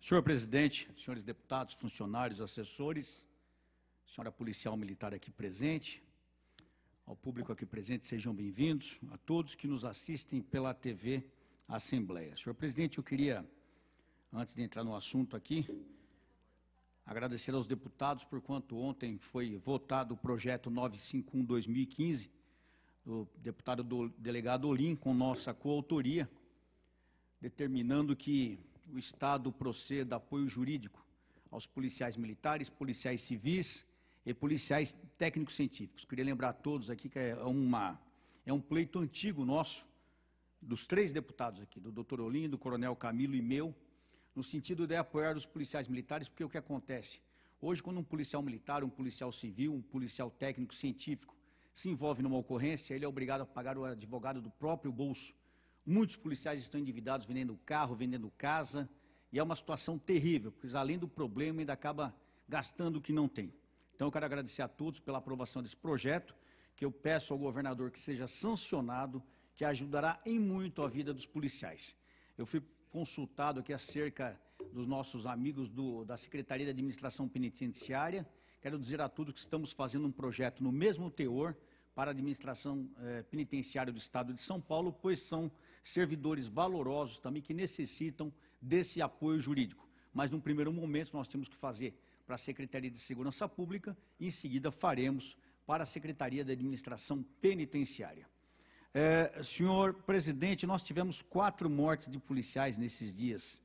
Senhor presidente, senhores deputados, funcionários, assessores, senhora policial militar aqui presente, ao público aqui presente, sejam bem-vindos, a todos que nos assistem pela TV Assembleia. Senhor presidente, eu queria, antes de entrar no assunto aqui, agradecer aos deputados por quanto ontem foi votado o projeto 951-2015, do deputado do, delegado Olim, com nossa coautoria, determinando que o Estado proceda apoio jurídico aos policiais militares, policiais civis e policiais técnicos científicos. Queria lembrar a todos aqui que é, uma, é um pleito antigo nosso, dos três deputados aqui, do doutor Olinho, do coronel Camilo e meu, no sentido de apoiar os policiais militares, porque o que acontece? Hoje, quando um policial militar, um policial civil, um policial técnico científico se envolve numa ocorrência, ele é obrigado a pagar o advogado do próprio bolso Muitos policiais estão endividados vendendo carro, vendendo casa, e é uma situação terrível, pois além do problema ainda acaba gastando o que não tem. Então eu quero agradecer a todos pela aprovação desse projeto, que eu peço ao governador que seja sancionado, que ajudará em muito a vida dos policiais. Eu fui consultado aqui acerca dos nossos amigos do, da Secretaria de Administração Penitenciária. Quero dizer a todos que estamos fazendo um projeto no mesmo teor, para a administração eh, penitenciária do Estado de São Paulo, pois são servidores valorosos também que necessitam desse apoio jurídico. Mas, num primeiro momento, nós temos que fazer para a Secretaria de Segurança Pública e, em seguida, faremos para a Secretaria da Administração Penitenciária. Eh, senhor presidente, nós tivemos quatro mortes de policiais nesses dias.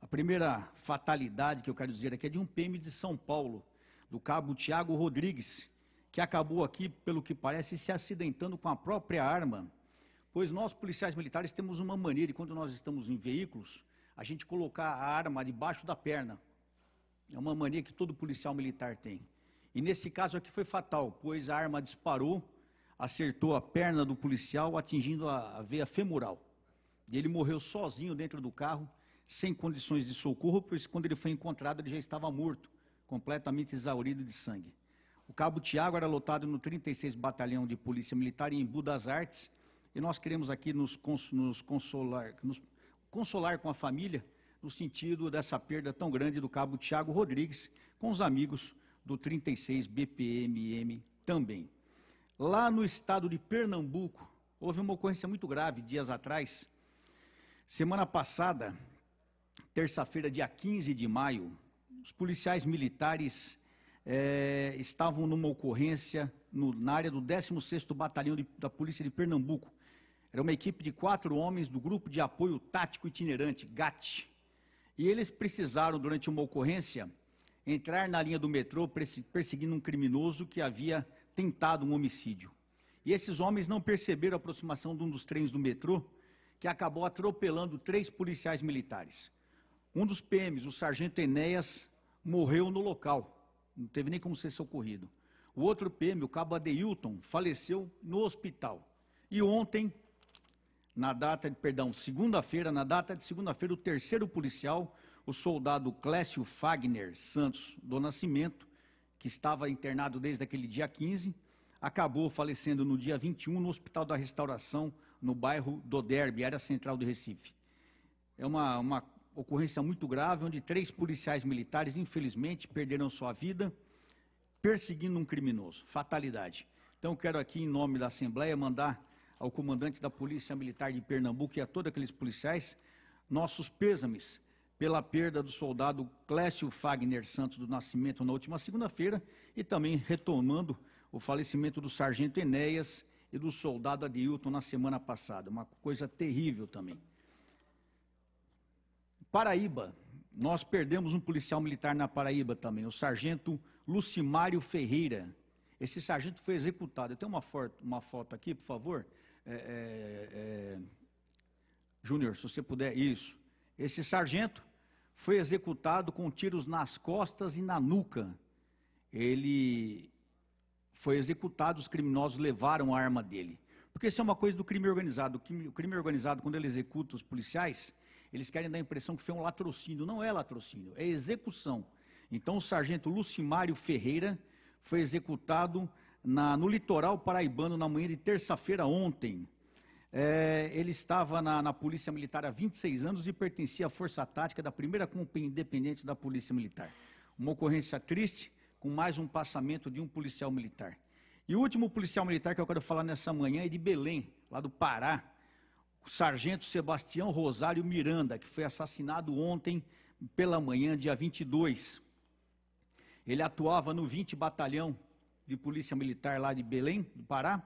A primeira fatalidade que eu quero dizer aqui é de um PM de São Paulo, do cabo Tiago Rodrigues, que acabou aqui, pelo que parece, se acidentando com a própria arma, pois nós, policiais militares, temos uma mania de, quando nós estamos em veículos, a gente colocar a arma debaixo da perna. É uma mania que todo policial militar tem. E nesse caso aqui foi fatal, pois a arma disparou, acertou a perna do policial, atingindo a, a veia femoral. E ele morreu sozinho dentro do carro, sem condições de socorro, pois quando ele foi encontrado ele já estava morto, completamente exaurido de sangue. O Cabo Tiago era lotado no 36 Batalhão de Polícia Militar em Embu das Artes. E nós queremos aqui nos, cons, nos, consolar, nos consolar com a família no sentido dessa perda tão grande do Cabo Tiago Rodrigues, com os amigos do 36 BPMM também. Lá no estado de Pernambuco, houve uma ocorrência muito grave dias atrás. Semana passada, terça-feira, dia 15 de maio, os policiais militares é, estavam numa ocorrência no, na área do 16º Batalhão de, da Polícia de Pernambuco. Era uma equipe de quatro homens do Grupo de Apoio Tático Itinerante, GAT. E eles precisaram, durante uma ocorrência, entrar na linha do metrô perseguindo um criminoso que havia tentado um homicídio. E esses homens não perceberam a aproximação de um dos trens do metrô, que acabou atropelando três policiais militares. Um dos PMs, o sargento Enéas, morreu no local não teve nem como ser socorrido. O outro PM, o cabo Adeilton, faleceu no hospital. E ontem, na data de, perdão, segunda-feira, na data de segunda-feira, o terceiro policial, o soldado Clécio Fagner Santos do Nascimento, que estava internado desde aquele dia 15, acabou falecendo no dia 21 no Hospital da Restauração, no bairro do Derby, área central do Recife. É uma, uma ocorrência muito grave, onde três policiais militares, infelizmente, perderam sua vida perseguindo um criminoso. Fatalidade. Então, quero aqui, em nome da Assembleia, mandar ao comandante da Polícia Militar de Pernambuco e a todos aqueles policiais nossos pêsames pela perda do soldado Clécio Fagner Santos do Nascimento na última segunda-feira e também retomando o falecimento do sargento Enéas e do soldado Adilton na semana passada. Uma coisa terrível também. Paraíba, nós perdemos um policial militar na Paraíba também, o sargento Lucimário Ferreira. Esse sargento foi executado. Eu tenho uma foto, uma foto aqui, por favor. É, é, é... Júnior, se você puder, isso. Esse sargento foi executado com tiros nas costas e na nuca. Ele foi executado, os criminosos levaram a arma dele. Porque isso é uma coisa do crime organizado. O crime, o crime organizado, quando ele executa os policiais, eles querem dar a impressão que foi um latrocínio. Não é latrocínio, é execução. Então, o sargento Lucimário Ferreira foi executado na, no litoral paraibano na manhã de terça-feira ontem. É, ele estava na, na, Polícia Militar há 26 anos e pertencia à Força Tática da primeira Companhia Independente da Polícia Militar. Uma ocorrência triste, com mais um passamento de um policial militar. E o último policial militar que eu quero falar nessa manhã é de Belém, lá do Pará o sargento Sebastião Rosário Miranda, que foi assassinado ontem pela manhã, dia 22. Ele atuava no 20 Batalhão de Polícia Militar lá de Belém, do Pará,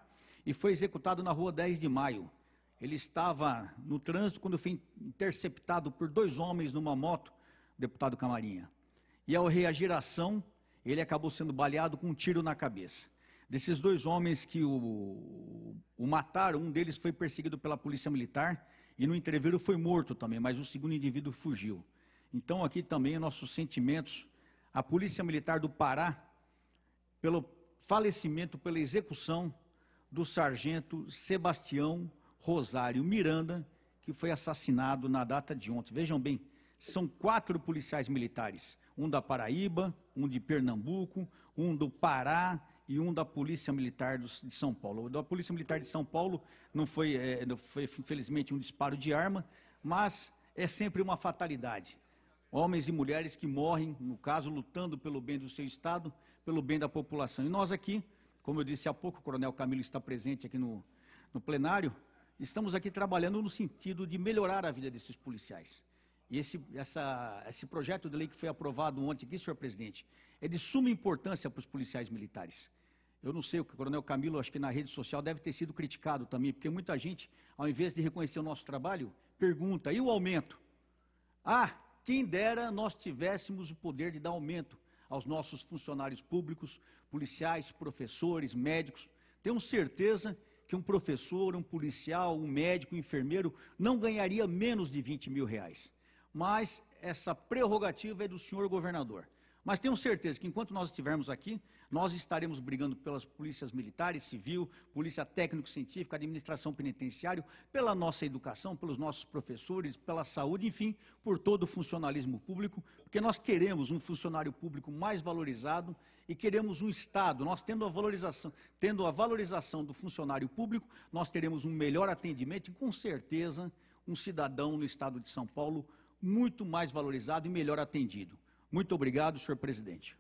e foi executado na rua 10 de Maio. Ele estava no trânsito quando foi interceptado por dois homens numa moto, deputado Camarinha. E ao reagir à ação, ele acabou sendo baleado com um tiro na cabeça. Desses dois homens que o, o mataram, um deles foi perseguido pela polícia militar e no entreveiro foi morto também, mas o segundo indivíduo fugiu. Então aqui também nossos sentimentos à polícia militar do Pará pelo falecimento, pela execução do sargento Sebastião Rosário Miranda, que foi assassinado na data de ontem. Vejam bem, são quatro policiais militares: um da Paraíba, um de Pernambuco, um do Pará, e um da Polícia Militar de São Paulo. O da Polícia Militar de São Paulo não foi, é, não foi infelizmente, um disparo de arma, mas é sempre uma fatalidade. Homens e mulheres que morrem, no caso, lutando pelo bem do seu Estado, pelo bem da população. E nós aqui, como eu disse há pouco, o Coronel Camilo está presente aqui no, no plenário, estamos aqui trabalhando no sentido de melhorar a vida desses policiais. E esse, essa, esse projeto de lei que foi aprovado ontem aqui, senhor presidente, é de suma importância para os policiais militares. Eu não sei, o Coronel Camilo, acho que na rede social deve ter sido criticado também, porque muita gente, ao invés de reconhecer o nosso trabalho, pergunta: e o aumento? Ah, quem dera nós tivéssemos o poder de dar aumento aos nossos funcionários públicos, policiais, professores, médicos. Tenho certeza que um professor, um policial, um médico, um enfermeiro não ganharia menos de 20 mil reais. Mas essa prerrogativa é do senhor governador. Mas tenho certeza que enquanto nós estivermos aqui, nós estaremos brigando pelas polícias militares, civil, polícia técnico-científica, administração penitenciária, pela nossa educação, pelos nossos professores, pela saúde, enfim, por todo o funcionalismo público, porque nós queremos um funcionário público mais valorizado e queremos um Estado. Nós tendo a valorização, tendo a valorização do funcionário público, nós teremos um melhor atendimento e, com certeza, um cidadão no Estado de São Paulo muito mais valorizado e melhor atendido. Muito obrigado, senhor presidente.